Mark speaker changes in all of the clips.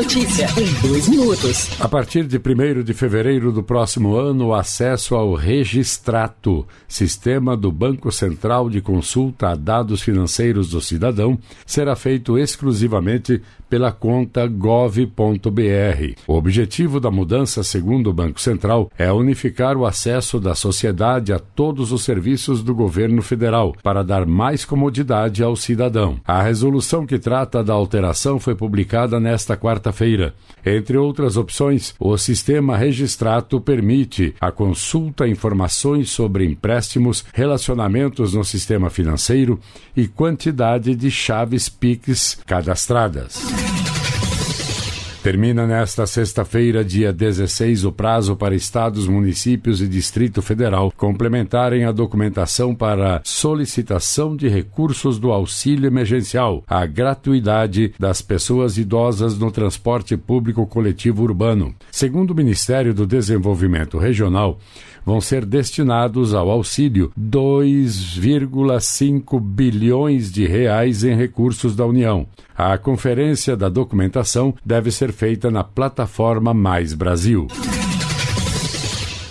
Speaker 1: notícia em dois minutos. A partir de 1 de fevereiro do próximo ano, o acesso ao Registrato, sistema do Banco Central de consulta a dados financeiros do cidadão, será feito exclusivamente pela conta gov.br. O objetivo da mudança, segundo o Banco Central, é unificar o acesso da sociedade a todos os serviços do governo federal para dar mais comodidade ao cidadão. A resolução que trata da alteração foi publicada nesta quarta quarta-feira. Entre outras opções, o sistema Registrato permite a consulta informações sobre empréstimos, relacionamentos no sistema financeiro e quantidade de chaves PIX cadastradas. Termina nesta sexta-feira, dia 16, o prazo para estados, municípios e Distrito Federal complementarem a documentação para solicitação de recursos do auxílio emergencial, a gratuidade das pessoas idosas no transporte público coletivo urbano. Segundo o Ministério do Desenvolvimento Regional, vão ser destinados ao auxílio 2,5 bilhões de reais em recursos da União. A conferência da documentação deve ser Feita na plataforma Mais Brasil.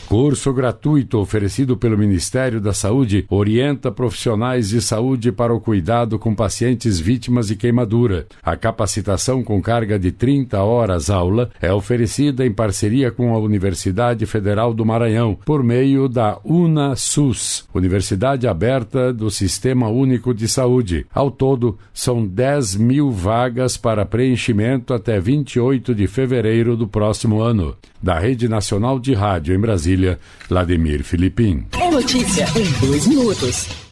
Speaker 1: Curso gratuito oferecido pelo Ministério da Saúde orienta profissionais de saúde para o cuidado com pacientes vítimas de queimadura. A capacitação com carga de 30 horas aula é oferecida em parceria com a Universidade Federal do Maranhão por meio da UNASUS, Universidade Aberta do Sistema Único de Saúde. Ao todo, são 10 mil vagas para preenchimento até 28 de fevereiro do próximo ano. Da Rede Nacional de Rádio em Brasília, Brasília, Vladimir Filipim. É notícia em dois minutos.